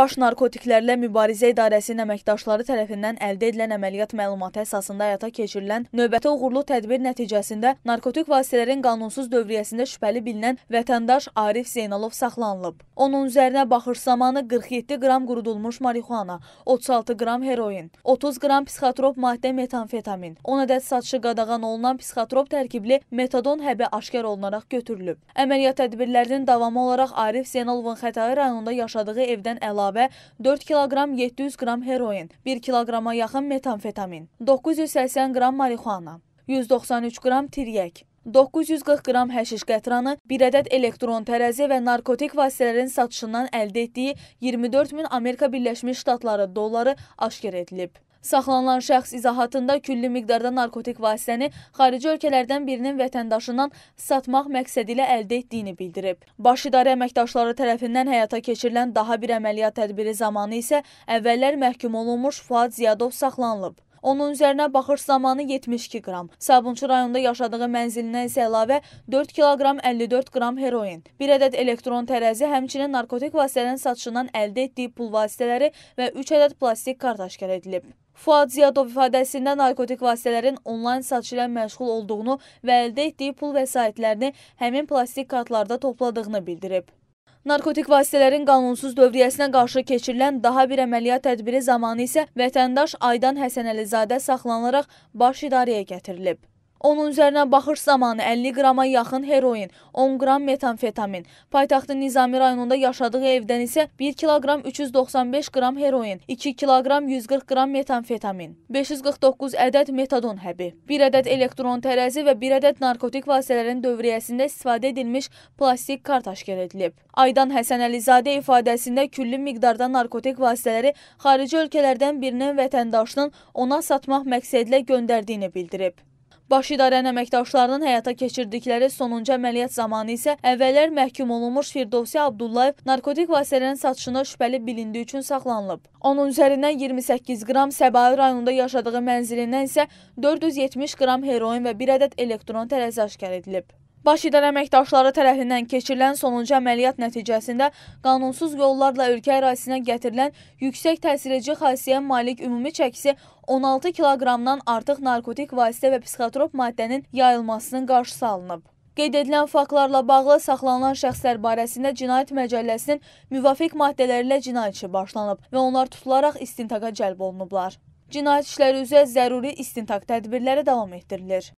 Baş Narkotiklərlə Mübarizə İdarəsinin əməkdaşları tərəfindən əldə edilən əməliyyat məlumatı əsasında həyata keçirilən növbəti uğurlu tədbir nəticəsində narkotik vasitələrin qanunsuz dövriyyəsində şübhəli bilinən vətəndaş Arif Zeynalov saxlanılıb. Onun üzərinə baxış zamanı 47 qram qurudulmuş marixuana, 36 qram heroin, 30 qram psixotrop maddə metamfetamin, 10 ədəd satışı qadağan olunan psixotrop tərkibli metadon həbi aşkar olunaraq götürülüb. Əməliyyat tədbirlərinin davamı olaraq Arif Zeynalovun Xətai rayonunda yaşadığı evdən əlavə əlavə 4 kiloqram 700 qram heroin, 1 kiloqrama yaxın metamfetamin, 980 qram marixuana, 193 qram tiryək, 940 qram həşiş qətranı, bir ədəd elektron tərəzi və narkotik vasitələrin satışından əldə etdiyi 24 min Amerika Birləşmiş Ştatları dolları aşkar edilib. Saxlanılan şəxs izahatında külli miqdarda narkotik vasitəni xarici ölkələrdən birinin vətəndaşından satmaq məqsədi ilə əldə etdiyini bildirib. Baş İdarə əməkdaşları tərəfindən həyata keçirilən daha bir əməliyyat tədbiri zamanı isə əvvəllər məhkum olunmuş Fuad Ziyadov saxlanılıb. Onun üzərinə baxış zamanı 72 qram, Sabunçu rayonunda yaşadığı mənzilindən isə əlavə 4 kiloqram 54 qram heroin, bir ədəd elektron tərəzi, həmçinin narkotik vasitələrin satışından əldə etdiyi pul vasitələri və 3 ədəd plastik kart aşkar edilib. Fuad Ziyadov ifadəsində narkotik vasitələrin onlayn satışı ilə məşğul olduğunu və əldə etdiyi pul vəsaitlərini həmin plastik kartlarda topladığını bildirib. Narkotik vasitələrin qanunsuz dövriyyəsinə qarşı keçirilən daha bir əməliyyat tədbiri zamanı isə vətəndaş Aydan Həsənəlizadə saxlanılaraq baş idarəyə gətirilib. Onun üzərinə baxış zamanı 50 qrama yaxın heroin, 10 qram metamfetamin, paytaxtın Nizami rayonunda yaşadığı evdən isə 1 kiloqram 395 qram heroin, 2 kiloqram 140 qram metamfetamin, 549 ədəd metadon həbi, 1 ədəd elektron tərəzi və 1 ədəd narkotik vasitələrin dövriyyəsində istifadə edilmiş plastik kart aşkar edilib. Aydan Həsən Əlizadə ifadəsində küllü miqdarda narkotik vasitələri xarici ölkələrdən birinin vətəndaşının ona satmaq məqsədilə göndərdiyini bildirib. Baş İdarənin əməkdaşlarının həyata keçirdikləri sonuncu əməliyyat zamanı isə əvvəllər məhkum olunmuş Firdovsi Abdullayev narkotik vasitələrin satışına şübhəli bilindiyi üçün saxlanılıb. Onun üzərindən 28 qram Səbail rayonunda yaşadığı mənzilindən isə 470 qram heroin və bir ədəd elektron tərəzi aşkar edilib. Baş İdarə əməkdaşları tərəfindən keçirilən sonuncu əməliyyat nəticəsində qanunsuz yollarla ölkə ərazisinə gətirilən yüksək təsirici xasiyyəyə malik ümumi çəkisi 16 kiloqramdan artıq narkotik vasitə və psixotrop maddənin yayılmasının qarşısı alınıb. Qeyd edilən faktlarla bağlı saxlanılan şəxslər barəsində Cinayət Məcəlləsinin müvafiq maddələri ilə cinayət işi başlanıb və onlar tutularaq istintaqa cəlb olunublar. Cinayət işləri üzrə zəruri istintaq tədbirləri davam etdirilir.